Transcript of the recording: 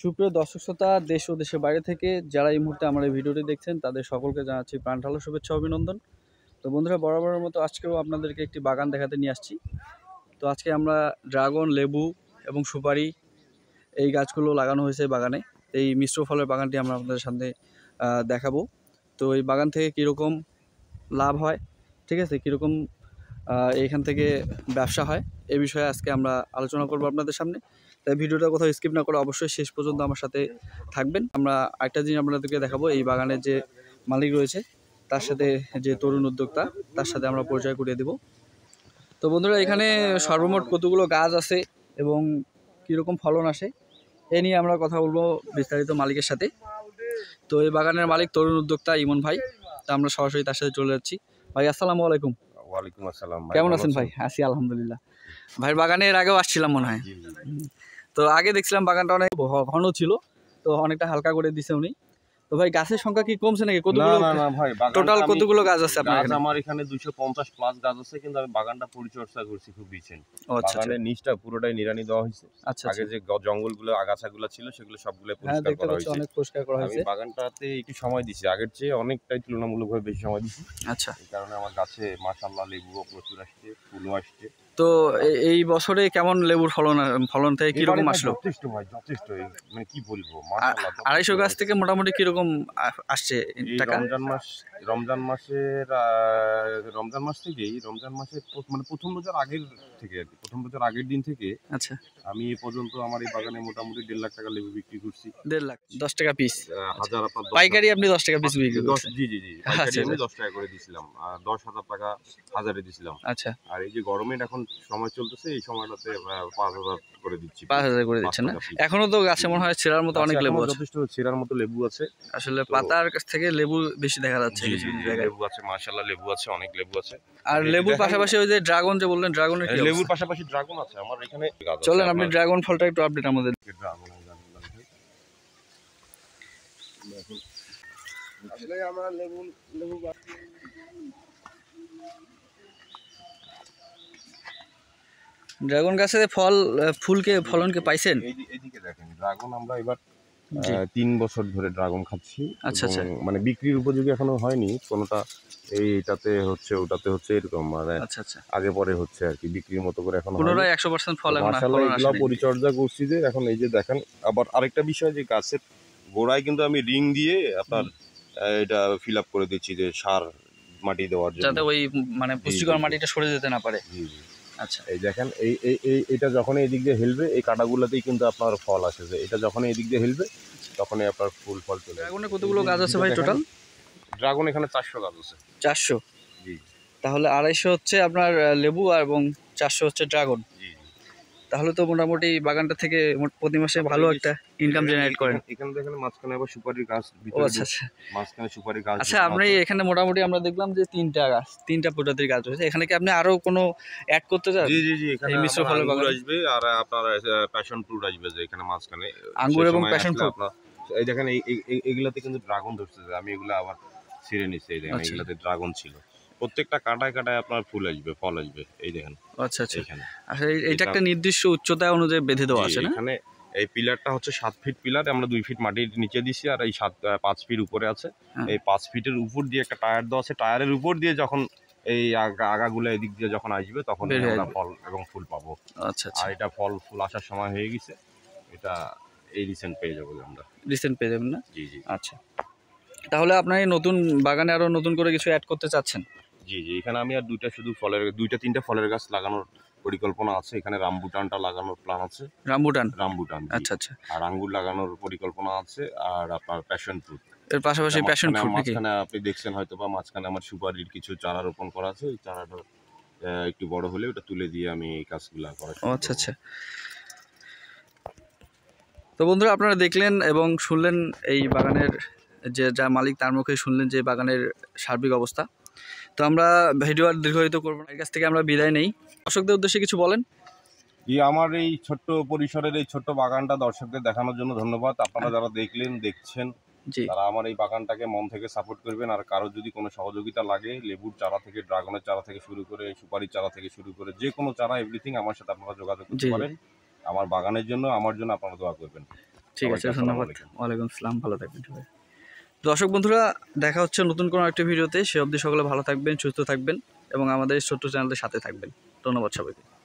সুপ্রিয় দর্শক শ্রোতা দেশ ও দেশের বাইরে থেকে যারা এই মুহূর্তে আমার এই ভিডিওটি দেখছেন তাদের সকলকে জানাচ্ছি ঢালো শুভেচ্ছা অভিনন্দন তো বন্ধুরা বরাবরের মতো আজকেও আপনাদেরকে একটি বাগান দেখাতে নিয়ে আসছি তো আজকে আমরা ড্রাগন লেবু এবং সুপারি এই গাছগুলো লাগানো হয়েছে বাগানে এই মিশ্র ফলের বাগানটি আমরা আপনাদের সামনে দেখাবো তো এই বাগান থেকে কীরকম লাভ হয় ঠিক আছে কীরকম এখান থেকে ব্যবসা হয় এ বিষয়ে আজকে আমরা আলোচনা করব আপনাদের সামনে তাই ভিডিওটা কোথাও স্কিপ না করে অবশ্যই শেষ পর্যন্ত আমার সাথে থাকবেন আমরা একটা জিনিস আপনাদেরকে দেখাবো এই বাগানের যে মালিক রয়েছে তার সাথে যে তরুণ উদ্যোক্তা তার সাথে আমরা পরিচয় করিয়ে দেব তো বন্ধুরা এখানে সর্বমোট কতগুলো গাছ আছে এবং কীরকম ফলন আসে এ নিয়ে আমরা কথা বলবো বিস্তারিত মালিকের সাথে তো এই বাগানের মালিক তরুণ উদ্যোক্তা ইমন ভাই তা আমরা সরাসরি তার সাথে চলে যাচ্ছি ভাই আসসালামু আলাইকুম ওয়ালাইকুম আসসালাম কেমন আছেন ভাই আছি আলহামদুলিল্লাহ ভাই বাগানে এর আগেও আসছিলাম মনে হয় তো আগে দেখছিলাম বাগানটা অনেক ঘন ছিল তো অনেকটা হালকা করে দিছে উনি তো ভাই গাছের সংখ্যা কি কমছে নাকি কতগুলো না না ভাই টোটাল কতগুলো গাছ আছে আপনার এখানে আমার এখানে 250 প্লাস গাছ আছে কিন্তু আমি বাগানটা পরিচর্যা করছি খুব আচ্ছা, আচ্ছা। রিসেন্ট নিচটা পুরোটাই নিরানি দেওয়া হয়েছে আচ্ছা, আগে যে জঙ্গলগুলো আগাছাগুলো ছিল সেগুলো সবগুলো হ্যাঁ, পরিষ্কার করা হয়েছে অনেক পরিষ্কার করা হয়েছে আমি বাগানটাতে একটু সময় দিছি আগের চেয়ে অনেকটাই তুলনামূলকভাবে বেশি সময় দিছি আচ্ছা এই কারণে আমার গাছে মাশাআল্লাহ লেবু প্রচুর আসছে ফুলও আসছে তো এই বছরে কেমন লেবুর ফলন ফলন থেকে কিরকম আসলো যথেষ্ট যথেষ্ট মানে কি বলবো আড়াইশো গাছ থেকে মোটামুটি কিরকম আসছে রমজান মাস রমজান মাসের রমজান মাস থেকেই রমজান মাসের মানে প্রথম বছর আগের থেকে আর কি প্রথম বছর আগের দিন থেকে আচ্ছা আমি এ পর্যন্ত আমার এই বাগানে মোটামুটি দেড় লাখ টাকা লেবু বিক্রি করছি দেড় লাখ দশ টাকা পিস হাজার পাইকারি আপনি দশ টাকা পিস বিক্রি দশ জি জি জি আচ্ছা, আমি আচ্ছা। দশ টাকা করে দিয়েছিলাম আর দশ হাজার টাকা হাজারে দিয়েছিলাম আচ্ছা আর এই যে গরমের এখন সময় চলতেছে এই সময়টাতে পাঁচ হাজার করে দিচ্ছি পাঁচ হাজার করে দিচ্ছেন না এখনো তো গাছে মনে হয় ছেঁড়ার মতো অনেক লেবু যথেষ্ট ছেঁড়ার মতো লেবু আছে আসলে পাতার কাছ থেকে লেবু বেশি দেখা যাচ্ছে লেবু আছে মার্শাল লেবু আছে অনেক লেবু আছে আর লেবুর পাশাপাশি ওই যে ড্রাগন যে বললেন ড্রাগনের লেবুর পাশাপাশি ড্রাগন আছে আমার এখানে চলেন আপনি ড্রাগন ফলটা একটু আপডেট আমাদের ড্রাগন আসলে লেবু লেবু ড্রাগন গাছে ফল ফুলকে ফলনকে পাইছেন ড্রাগন আমরা এবার তিন বছর ধরে ড্রাগন খাচ্ছি আচ্ছা আচ্ছা মানে বিক্রির উপযোগী এখনো হয়নি কোনোটা এইটাতে হচ্ছে ওটাতে হচ্ছে এরকম মানে আচ্ছা, আচ্ছা। আগে পরে হচ্ছে আর কি বিক্রির মতো করে এখন পুনরায় একশো পার্সেন্ট ফল এখন এগুলো পরিচর্যা করছি যে এখন এই যে দেখেন আবার আরেকটা বিষয় যে গাছের গোড়ায় কিন্তু আমি রিং দিয়ে আপনার এটা ফিল আপ করে দিচ্ছি যে সার মাটি দেওয়ার জন্য যাতে ওই মানে পুষ্টিকর মাটিটা সরে যেতে না পারে জি জি আচ্ছা এই দেখেন এই এই এটা যখনই এদিক দিয়ে হেলবে এই কাঁটাগুলোতেই কিন্তু আপনার ফল আসে যে এটা যখনই এদিক দিয়ে হেলবে তখনই আপনার ফুল ফল চলে ড্রাগনে কতগুলো গাছ আছে ভাই টোটাল ড্রাগন এখানে চারশো গাছ আছে চারশো জি তাহলে আড়াইশো হচ্ছে আপনার লেবু এবং চারশো হচ্ছে ড্রাগন জি তাহলে তো মোটামুটি বাগানটা থেকে প্রতি মাসে ভালো একটা ইনকাম জেনারেট করেন এখানে দেখেন মাঝখানে আবার সুপারি গাছ ও আচ্ছা আচ্ছা মাঝখানে সুপারি গাছ আচ্ছা আপনি এখানে মোটামুটি আমরা দেখলাম যে তিনটা গাছ তিনটা প্রজাতির গাছ রয়েছে এখানে কি আপনি আরো কোনো অ্যাড করতে চান জি জি জি এখানে মিশ্র ফল বাগান আসবে আর আপনার প্যাশন ফ্রুট আসবে যে এখানে মাঝখানে আঙ্গুর এবং প্যাশন ফ্রুট এই দেখেন এই এইগুলাতে কিন্তু ড্রাগন ধরছে আমি এগুলা আবার ছিঁড়ে নিছি এই দেখেন আচ্ছা। এগুলাতে ড্রাগন ছিল প্রত্যেকটা কাঁটায় কাটায় আপনার ফুল আসবে ফল আসবে এই দেখেন আচ্ছা আচ্ছা এখানে আচ্ছা এটা একটা নির্দিষ্ট উচ্চতা অনুযায়ী বেঁধে দেওয়া আছে এখানে এই পিলারটা হচ্ছে সাত ফিট পিলার আমরা দুই ফিট মাটির নিচে দিছি আর এই সাত পাঁচ ফিট উপরে আছে হ্যাঁ। এই পাঁচ ফিটের উপর দিয়ে একটা টায়ার দেওয়া আছে টায়ারের উপর দিয়ে যখন এই আগাগুলো এদিক দিয়ে যখন আসবে তখন ফল এবং ফুল পাবো আচ্ছা, আচ্ছা আর এটা ফল ফুল আসার সময় হয়ে গেছে এটা এই রিসেন্ট পেয়ে যাবো আমরা রিসেন্ট পেয়ে যাবেন না জি জি আচ্ছা তাহলে আপনার নতুন বাগানে আরও নতুন করে কিছু অ্যাড করতে চাচ্ছেন জি জি এখানে আমি আর দুইটা শুধু ফলের দুইটা তিনটা ফলের গাছ লাগানোর পরিকল্পনা আছে এখানে রামবুটানটা লাগানোর প্ল্যান আছে রামবুটান রামবুটান আচ্ছা আচ্ছা আর আঙ্গুর লাগানোর পরিকল্পনা আছে আর আপনার প্যাশন ফ্রুট এর পাশাপাশি প্যাশন ফ্রুট মাঝখানে আপনি দেখছেন হয়তো বা মাঝখানে আমার সুপারির কিছু চারা রোপণ করা আছে ওই চারাটা একটু বড় হলে ওটা তুলে দিয়ে আমি এই কাজগুলো করা আচ্ছা আচ্ছা তো বন্ধুরা আপনারা দেখলেন এবং শুনলেন এই বাগানের যে যা মালিক তার মুখে শুনলেন যে বাগানের সার্বিক অবস্থা তো আমরা ভিডিও আর দীর্ঘায়িত করবো এর কাছ থেকে আমরা বিদায় নেই দর্শকদের উদ্দেশ্যে কিছু বলেন আমার এই ছোট্ট পরিসরের এই ছোট্ট বাগানটা দর্শকদের দেখানোর জন্য ধন্যবাদ আপনারা যারা দেখলেন দেখছেন তারা আমার এই বাগানটাকে মন থেকে সাপোর্ট করবেন আর কারো যদি কোনো সহযোগিতা লাগে লেবুর চারা থেকে ড্রাগনের চারা থেকে শুরু করে সুপারির চারা থেকে শুরু করে যে কোনো চারা এভরিথিং আমার সাথে আপনারা যোগাযোগ করতে পারেন আমার বাগানের জন্য আমার জন্য আপনারা দোয়া করবেন ঠিক আছে ধন্যবাদ ওয়ালাইকুম আসসালাম ভালো থাকবেন দর্শক বন্ধুরা দেখা হচ্ছে নতুন কোনো একটা ভিডিওতে সে অবধি সকলে ভালো থাকবেন সুস্থ থাকবেন এবং আমাদের ছোট্ট চ্যানেলের সাথে থাকবেন ধন্যবাদ সবাইকে